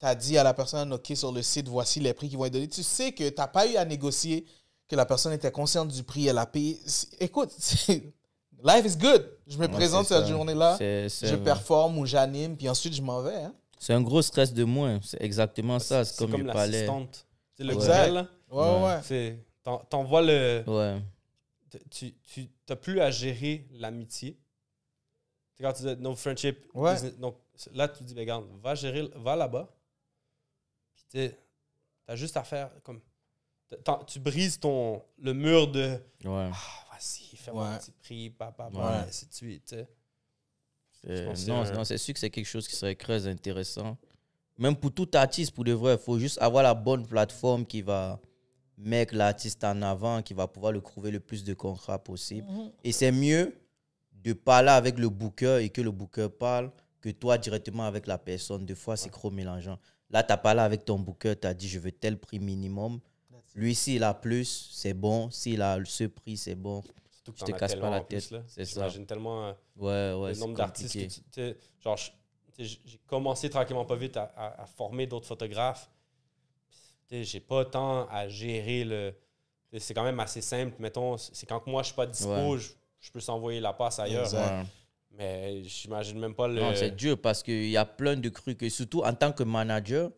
tu as dit à la personne, OK, sur le site, voici les prix qui vont être donnés. Tu sais que tu n'as pas eu à négocier, que la personne était consciente du prix, elle a payé. Écoute, life is good. Je me présente cette journée-là, je performe ou j'anime, puis ensuite je m'en vais. Hein. C'est un gros stress de moins. C'est exactement ça. C'est comme, comme l'assistante. C'est le Ouais, ouais. T'envoies le. Tu n'as plus à gérer l'amitié. quand tu dis no friendship. là, tu dis, mais regarde, va, gérer, va là-bas tu as juste à faire comme. Tu brises ton, le mur de. Ouais. Ah, vas-y, fais-moi un petit prix, papa, ouais. ainsi de suite. non, c'est sûr que c'est quelque chose qui serait très intéressant. Même pour tout artiste, pour de vrai, il faut juste avoir la bonne plateforme qui va mettre l'artiste en avant, qui va pouvoir le trouver le plus de contrats possible. Mhm. Et c'est mieux de parler avec le booker et que le booker parle que toi directement avec la personne. Des fois, c'est trop mélangeant. Là, tu pas là avec ton booker, tu as dit je veux tel prix minimum. Lui, s'il a plus, c'est bon. S'il a ce prix, c'est bon. je te casse pas la tête. C'est ça. tellement euh, le nombre d'artistes j'ai commencé tranquillement pas vite à, former d'autres photographes. J'ai pas temps à gérer le. C'est quand même assez simple. Mettons, c'est quand moi je suis pas dispo, je, peux s'envoyer la passe ailleurs. Mais j'imagine même pas le. Non, c'est dur parce qu'il y a plein de trucs. que surtout, en tant que manager,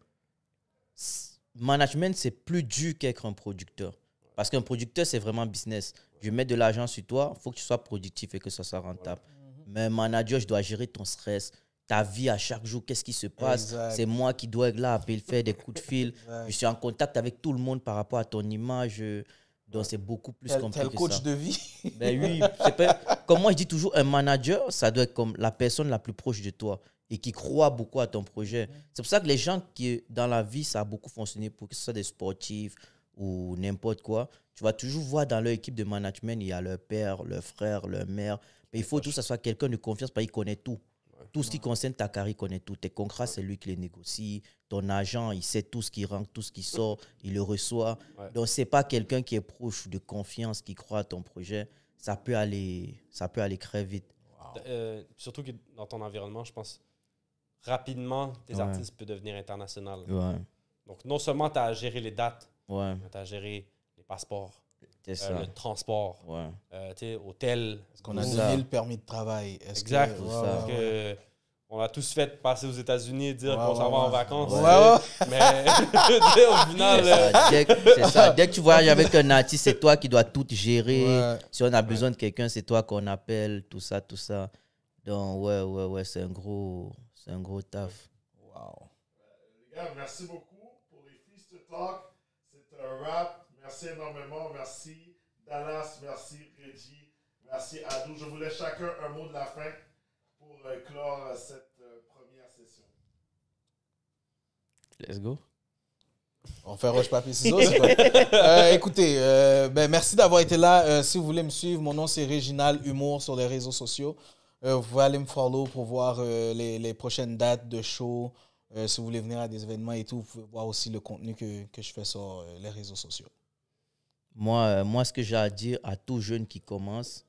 management, c'est plus dur qu'être un producteur. Parce qu'un producteur, c'est vraiment business. Je mets de l'argent sur toi, il faut que tu sois productif et que ça soit rentable. Mhm. Mais Mais manager, je dois gérer ton stress, ta vie à chaque jour, qu'est-ce qui se passe. C'est moi qui dois être là, appeler, faire des coups de fil. Je suis en contact avec tout le monde par rapport à ton image. Euh, donc c'est beaucoup plus compliqué compliqué. coach de vie. Ben oui, comme moi je dis toujours, un manager, ça doit être comme la personne la plus proche de toi et qui croit beaucoup à ton projet. Mhm. C'est pour ça que les gens qui, dans la vie, ça a beaucoup fonctionné, pour que ce soit des sportifs ou n'importe quoi, tu vas toujours voir dans leur équipe de management, il y a leur père, leur frère, leur mère. Mais il faut toujours que ça soit quelqu'un de confiance parce qu'il connaît tout. Tout ce qui concerne ta carrière, il connaît tout. Tes contrats, c'est lui qui les négocie ton agent, il sait tout ce qui rentre, tout ce qui sort, il le reçoit. Donc, c'est pas quelqu'un qui est proche de confiance, qui croit à ton projet. Ça peut aller, ça peut aller très vite. Euh, surtout que dans ton environnement, je pense, rapidement, tes artistes peuvent devenir internationaux. Donc, non seulement tu as à gérer les dates, ouais. tu as à gérer les passeports, euh, le transport, ouais. Euh, hôtel. Est-ce qu'on a donné le permis de travail? Exact on a tous fait passer aux États-Unis et dire qu'on s'en va en vacances. Mais au final. C'est ça, euh, Dès que tu voyages avec un artiste, c'est toi qui dois tout gérer. Si on a besoin de quelqu'un, c'est toi qu'on appelle, tout ça, tout ça. Donc, ouais, ouais, ouais, c'est un gros, c'est un gros taf. Wow. Les gars, merci beaucoup pour les Feast Talk. C'est un rap. Merci énormément. Merci Dallas. Merci Reggie. Merci Adou. Je voulais chacun un mot de la fin pour euh, clore euh, cette euh, première session. Let's go. On fait roche papier ciseaux, écoutez, ben, merci d'avoir été là. si vous voulez me suivre, mon nom c'est Réginal Humour sur les réseaux sociaux. vous pouvez aller me follow pour voir les, les, prochaines dates de show. si vous voulez venir à des événements et tout, vous pouvez voir aussi le contenu que, que je fais sur les réseaux sociaux. Moi, moi, ce que j'ai à dire à tout jeune qui commence,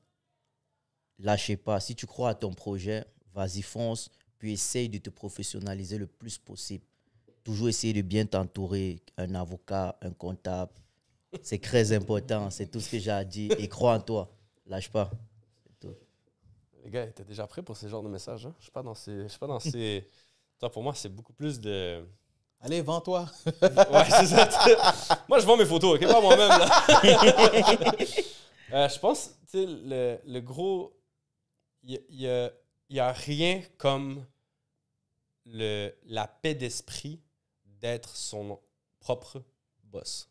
lâchez pas. Si tu crois à ton projet, vas-y, fonce, puis essaye de te professionnaliser le plus possible. Toujours essayer de bien t'entourer, un avocat, un comptable. C'est très important, c'est tout ce que j'ai à dire. Et crois en toi, lâche pas. Les gars, t'es déjà prêt pour ce genre de message? Hein? Je suis pas dans ces. Je suis pas dans ces... Toi, pour moi, c'est beaucoup plus de. Allez, vends-toi. ouais, c'est ça. moi, je vends mes photos, Pas moi-même. Euh, je pense, tu le, gros. Il y a il n'y a rien comme le, la paix d'esprit d'être son propre boss.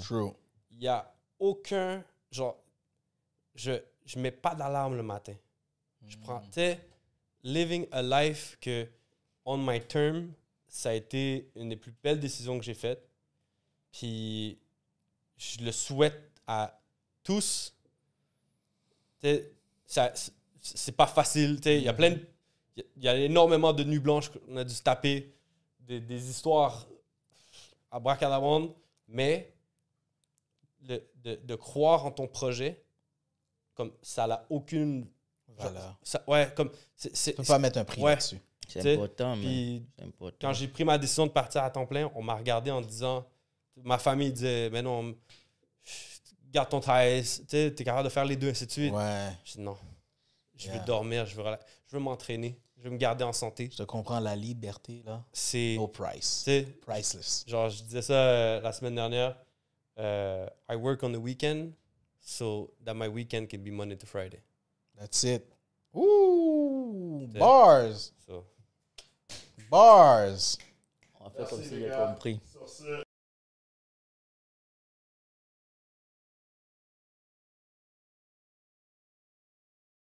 True. Il n'y a aucun. Genre, je ne mets pas d'alarme le matin. Je prends. Hmm. Tu living a life que, on my term, ça a été une des plus belles décisions que j'ai faites. Puis, je le souhaite à tous. C'est ça, c'est pas facile. Il y a plein Il y a énormément de nuits blanches qu'on a dû se taper, des, des histoires à à mais le, de, de, croire en ton projet, comme ça n'a aucune. valeur. ouais, comme. c'est tu peux pas mettre un prix dessus C'est important, mais. Important. Quand j'ai pris ma décision de partir à temps plein, on m'a regardé en disant. Ma famille disait, mais non, garde ton travail, tu es capable de faire les deux, ainsi de suite. Ouais. Je non, je veux dormir, je veux, je veux m'entraîner, je veux me garder en santé. Je te comprends, la liberté, là. C'est. No price. C'est. Priceless. Genre, je disais ça euh, la semaine dernière. Euh, I work on the weekend so that my weekend can be Monday to Friday. That's it. Ouh! bars! Bars! On va faire comme y a compris.